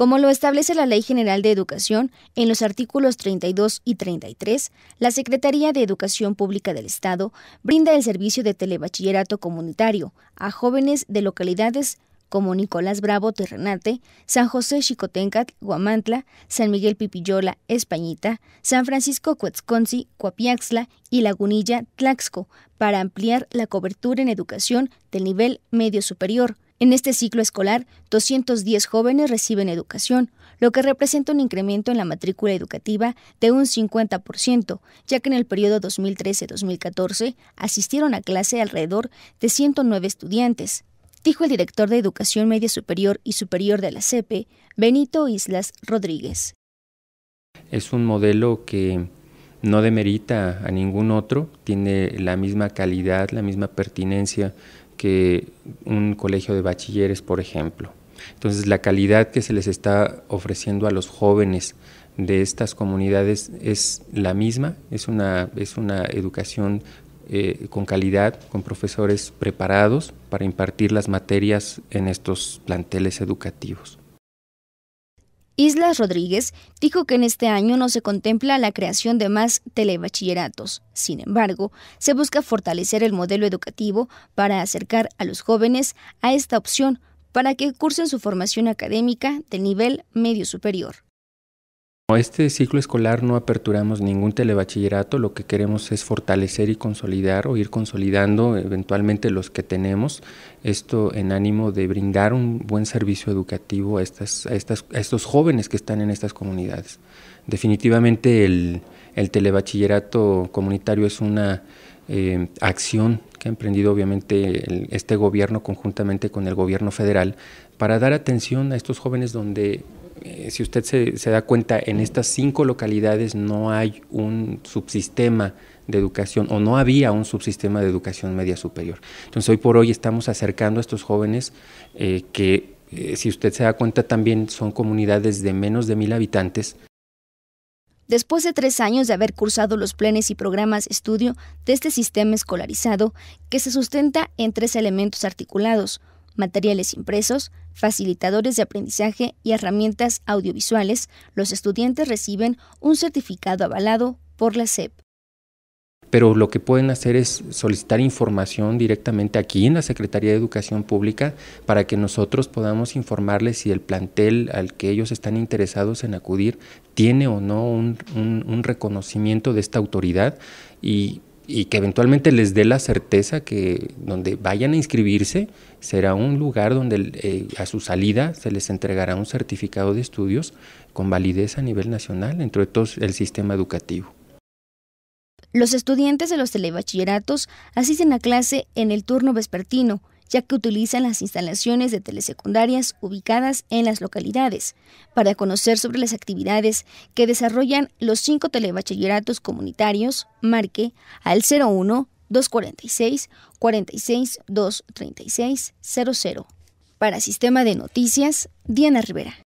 Como lo establece la Ley General de Educación, en los artículos 32 y 33, la Secretaría de Educación Pública del Estado brinda el servicio de telebachillerato comunitario a jóvenes de localidades como Nicolás Bravo Terrenate, San José Xicotencat, Guamantla, San Miguel Pipillola, Españita, San Francisco Cuatzconci, Cuapiaxla y Lagunilla, Tlaxco, para ampliar la cobertura en educación del nivel medio superior, en este ciclo escolar, 210 jóvenes reciben educación, lo que representa un incremento en la matrícula educativa de un 50%, ya que en el periodo 2013-2014 asistieron a clase alrededor de 109 estudiantes, dijo el director de Educación Media Superior y Superior de la CEPE, Benito Islas Rodríguez. Es un modelo que no demerita a ningún otro, tiene la misma calidad, la misma pertinencia que un colegio de bachilleres, por ejemplo. Entonces, la calidad que se les está ofreciendo a los jóvenes de estas comunidades es la misma, es una, es una educación eh, con calidad, con profesores preparados para impartir las materias en estos planteles educativos. Islas Rodríguez dijo que en este año no se contempla la creación de más telebachilleratos. Sin embargo, se busca fortalecer el modelo educativo para acercar a los jóvenes a esta opción para que cursen su formación académica de nivel medio superior. Este ciclo escolar no aperturamos ningún telebachillerato, lo que queremos es fortalecer y consolidar o ir consolidando eventualmente los que tenemos, esto en ánimo de brindar un buen servicio educativo a, estas, estos jóvenes que están en estas comunidades. Definitivamente el, telebachillerato comunitario es una eh, acción que ha emprendido obviamente este gobierno conjuntamente con el gobierno federal para dar atención a estos jóvenes donde eh, si usted se, da cuenta, en estas cinco localidades no hay un subsistema de educación o no había un subsistema de educación media superior. Entonces hoy por hoy estamos acercando a estos jóvenes eh, que, eh, si usted se da cuenta, también son comunidades de menos de mil habitantes. Después de tres años de haber cursado los planes y programas estudio de este sistema escolarizado, que se sustenta en tres elementos articulados, materiales impresos, facilitadores de aprendizaje y herramientas audiovisuales, los estudiantes reciben un certificado avalado por la SEP. Pero lo que pueden hacer es solicitar información directamente aquí en la Secretaría de Educación Pública para que nosotros podamos informarles si el plantel al que ellos están interesados en acudir tiene o no un, reconocimiento de esta autoridad y y que eventualmente les dé la certeza que donde vayan a inscribirse será un lugar donde eh, a su salida se les entregará un certificado de estudios con validez a nivel nacional dentro de todo el sistema educativo. Los estudiantes de los telebachilleratos asisten a clase en el turno vespertino, ya que utilizan las instalaciones de telesecundarias ubicadas en las localidades, para conocer sobre las actividades que desarrollan los cinco telebachilleratos comunitarios, marque al 01 246 46 236 00. Para Sistema de Noticias, Diana Rivera.